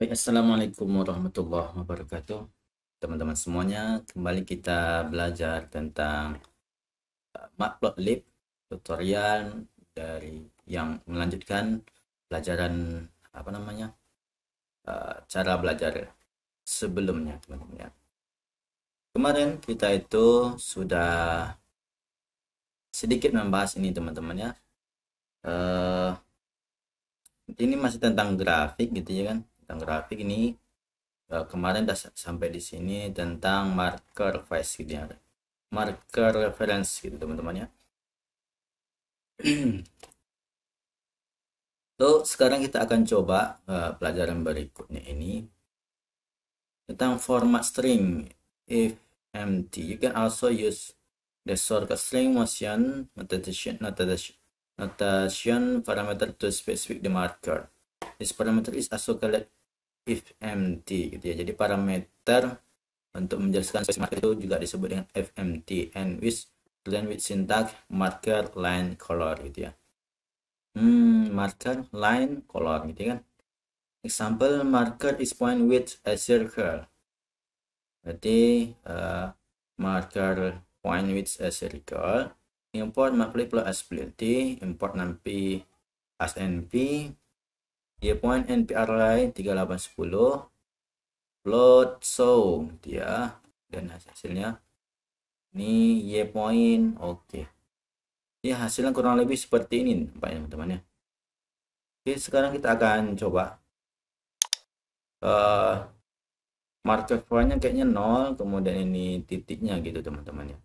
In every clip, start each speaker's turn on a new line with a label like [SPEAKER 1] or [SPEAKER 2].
[SPEAKER 1] Baik, Assalamualaikum warahmatullahi wabarakatuh. Teman-teman semuanya, kembali kita belajar tentang uh, Matplotlib tutorial dari yang melanjutkan pelajaran apa namanya uh, cara belajar sebelumnya teman-teman ya. Kemarin kita itu sudah sedikit membahas ini teman-teman ya. Uh, ini masih tentang grafik gitu ya kan tentang grafik ini uh, kemarin sudah sampai di sini tentang marker face gitu ya marker reference gitu teman-teman ya so sekarang kita akan coba uh, pelajaran berikutnya ini tentang format string if empty you can also use the sort of string motion notation notation notation parameter to specific the marker. This parameter is also called FMT gitu ya. Jadi parameter untuk menjelaskan space marker itu juga disebut dengan FMT and with line with syntax marker line color gitu ya. Hmm, marker line color gitu ya kan. Example marker is point with a circle. Berarti uh, marker point with a circle import multiply plus ability import NumPy as NP Y point NPR line 3810 plot show dia dan hasilnya ini Y point oke okay. ya hasilnya kurang lebih seperti ini nampaknya teman-teman ya oke sekarang kita akan coba uh, eh, marker pointnya kayaknya nol kemudian ini titiknya gitu teman-teman ya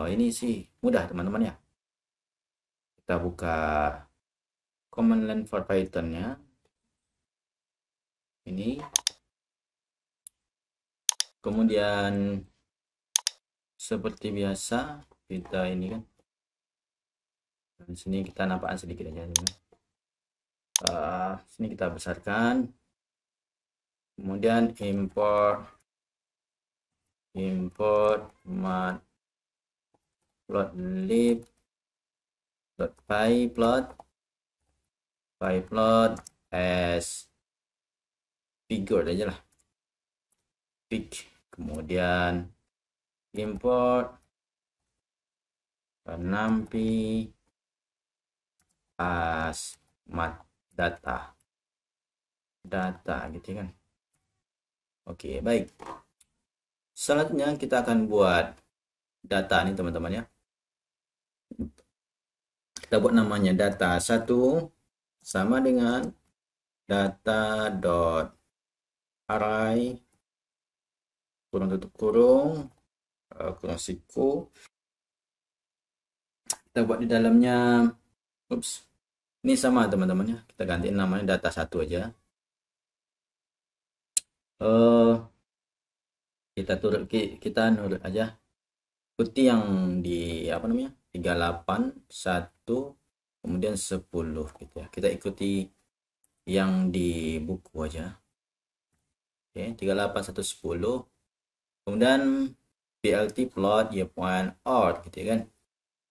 [SPEAKER 1] oh ini sih mudah teman-teman ya kita buka command line for Pythonnya ini kemudian seperti biasa kita ini kan di sini kita nampakkan sedikit aja ini. Uh, sini kita besarkan kemudian import import plot pi plot by plot as figure aja lah pick kemudian import penampi as mat data data gitu ya kan oke baik selanjutnya kita akan buat data nih teman-teman ya kita buat namanya data satu sama dengan data dot array kurung tutup kurung eh, kurung siku kita buat di dalamnya ups ini sama teman temannya kita ganti namanya data satu aja uh, kita turut kita nurut aja putih yang di apa namanya 381 kemudian 10 gitu ya kita ikuti yang di buku aja oke okay, 38110 kemudian plt plot y ya, point out gitu ya kan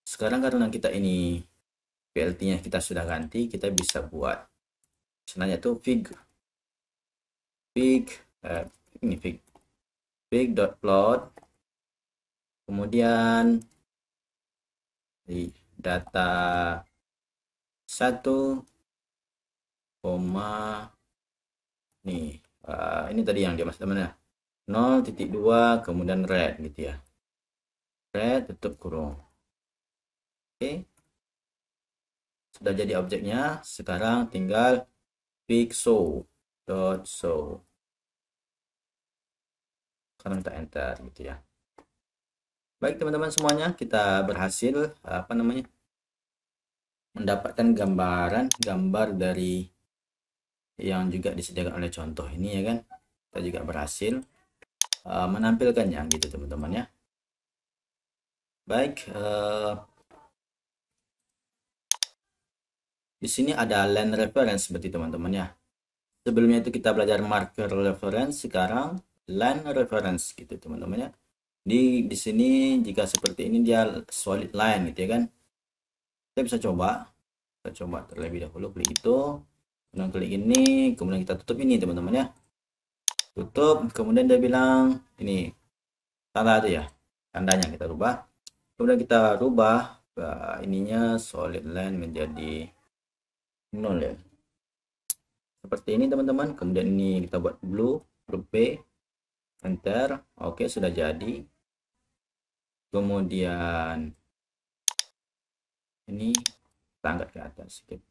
[SPEAKER 1] sekarang karena kita ini plt nya kita sudah ganti kita bisa buat senangnya itu fig fig eh, ini fig fig dot plot kemudian di data satu koma nih uh, ini tadi yang dia masuk mana dua kemudian red gitu ya red tutup kurung oke okay. sudah jadi objeknya sekarang tinggal pixel dot so sekarang kita enter gitu ya baik teman-teman semuanya kita berhasil apa namanya mendapatkan gambaran gambar dari yang juga disediakan oleh contoh ini ya kan kita juga berhasil uh, menampilkannya gitu teman-teman ya baik uh, di sini ada line reference seperti teman-teman ya sebelumnya itu kita belajar marker reference sekarang line reference gitu teman-teman ya di di sini jika seperti ini dia solid line gitu ya kan kita bisa coba kita coba terlebih dahulu klik itu kemudian klik ini kemudian kita tutup ini teman-teman ya tutup kemudian dia bilang ini tanda itu ya tandanya kita rubah kemudian kita rubah uh, ininya solid line menjadi nol ya seperti ini teman-teman kemudian ini kita buat blue blue B enter oke okay, sudah jadi kemudian ini tangga ke atas sedikit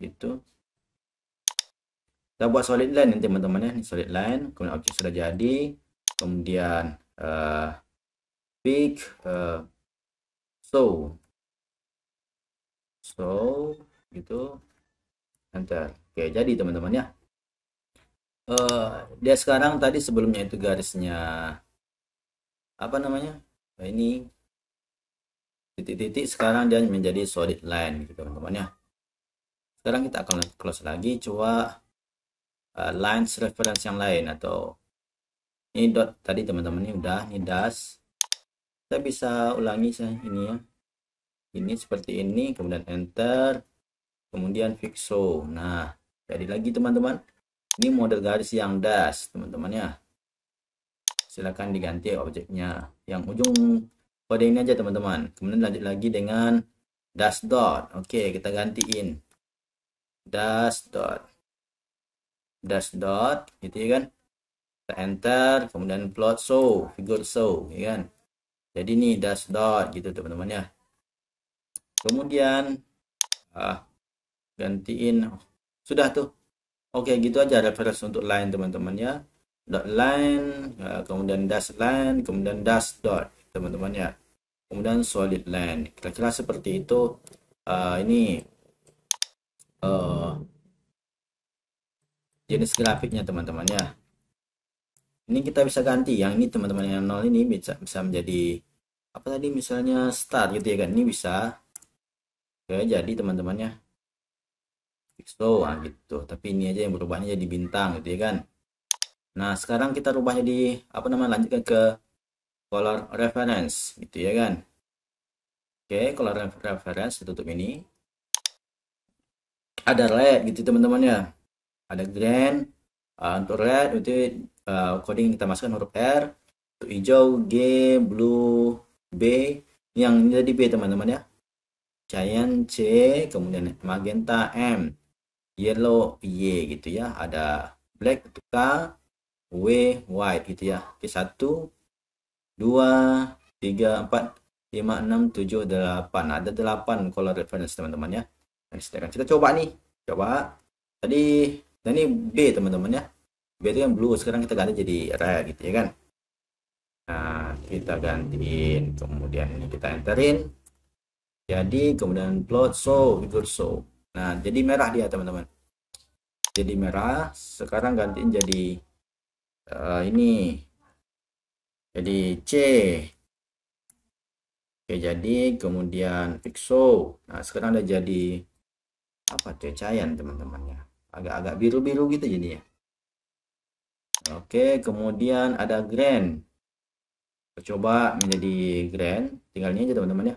[SPEAKER 1] gitu kita buat solid line nanti teman-teman ya solid line kemudian objek sudah jadi kemudian uh, pick uh, eh, so so gitu enter oke jadi teman-teman ya uh, dia sekarang tadi sebelumnya itu garisnya apa namanya nah, ini titik-titik sekarang dia menjadi solid line gitu teman-teman ya sekarang kita akan close lagi coba uh, lines reference yang lain atau ini dot tadi teman-teman ini udah ini das kita bisa ulangi saya ini ya ini seperti ini kemudian enter kemudian fixo nah jadi lagi teman-teman ini model garis yang das teman-teman ya silahkan diganti objeknya yang ujung pada ini aja teman-teman kemudian lanjut lagi dengan dash dot oke kita gantiin dash dot dash dot gitu ya kan kita enter kemudian plot show figure show ya kan jadi ini dash dot gitu teman-teman ya kemudian ah gantiin sudah tuh oke okay, gitu aja reference untuk line teman-teman ya dot line ah, kemudian dash line kemudian dash dot teman-teman ya kemudian solid land kira-kira seperti itu uh, ini uh, jenis grafiknya teman-teman ya ini kita bisa ganti yang ini teman-teman yang nol ini bisa bisa menjadi apa tadi misalnya start gitu ya kan ini bisa oke jadi teman-temannya fix low nah, gitu tapi ini aja yang berubahnya jadi bintang gitu ya kan nah sekarang kita rubah jadi apa namanya lanjutkan ke color reference gitu ya kan oke color reference tutup ini ada red gitu teman-teman ya ada green uh, untuk red itu uh, coding kita masukkan huruf R untuk hijau G blue B yang ini jadi B teman-teman ya Giant C kemudian magenta M yellow Y gitu ya ada black untuk K W white gitu ya oke satu 2, 3, 4, 5, 6, 7, 8. ada 8 color reference teman-teman ya nah, silakan kita coba nih coba tadi dan nah, ini B teman-teman ya B itu yang blue sekarang kita ganti jadi red gitu ya kan nah kita gantiin kemudian ini kita enterin jadi kemudian plot show figure show nah jadi merah dia teman-teman jadi merah sekarang gantiin jadi uh, ini jadi C. Oke, jadi kemudian fixo. Nah, sekarang ada jadi apa cecayan teman-temannya. Agak-agak biru-biru gitu jadinya. Oke, kemudian ada grand. coba menjadi grand. Tinggalnya aja teman-teman ya.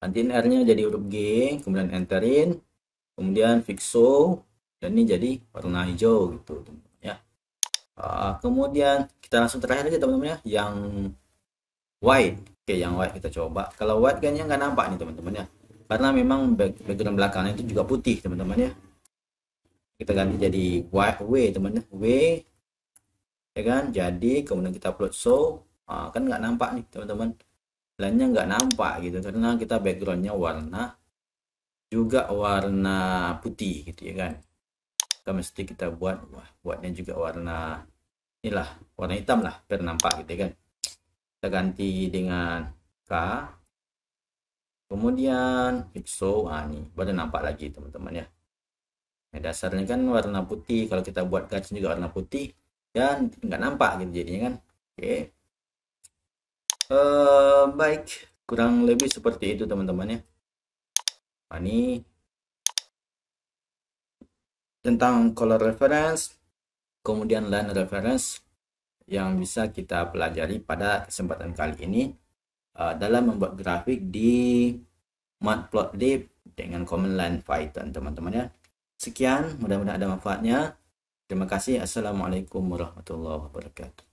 [SPEAKER 1] Gantiin R-nya jadi huruf G, kemudian enterin, kemudian fixo, dan ini jadi warna hijau gitu. Teman -teman. Ah, kemudian kita langsung terakhir aja teman-teman ya yang white oke yang white kita coba kalau white kayaknya nggak nampak nih teman-teman ya karena memang background belakangnya itu juga putih teman-teman ya kita ganti jadi white w teman-teman w ya kan jadi kemudian kita upload show uh, kan nggak nampak nih teman-teman lainnya nggak nampak gitu karena kita backgroundnya warna juga warna putih gitu ya kan kita mesti kita buat wah, buatnya juga warna inilah warna hitam lah biar nampak gitu kan kita ganti dengan K kemudian pixel ah ini baru nampak lagi teman-teman ya nah, dasarnya kan warna putih kalau kita buat garis juga warna putih dan nggak nampak gitu jadinya kan oke okay. uh, eh, baik kurang lebih seperti itu teman-teman ya nah, ini tentang color reference, kemudian line reference yang bisa kita pelajari pada kesempatan kali ini uh, dalam membuat grafik di matplotlib dengan command line Python teman-teman ya. Sekian, mudah-mudahan ada manfaatnya. Terima kasih. Assalamualaikum warahmatullahi wabarakatuh.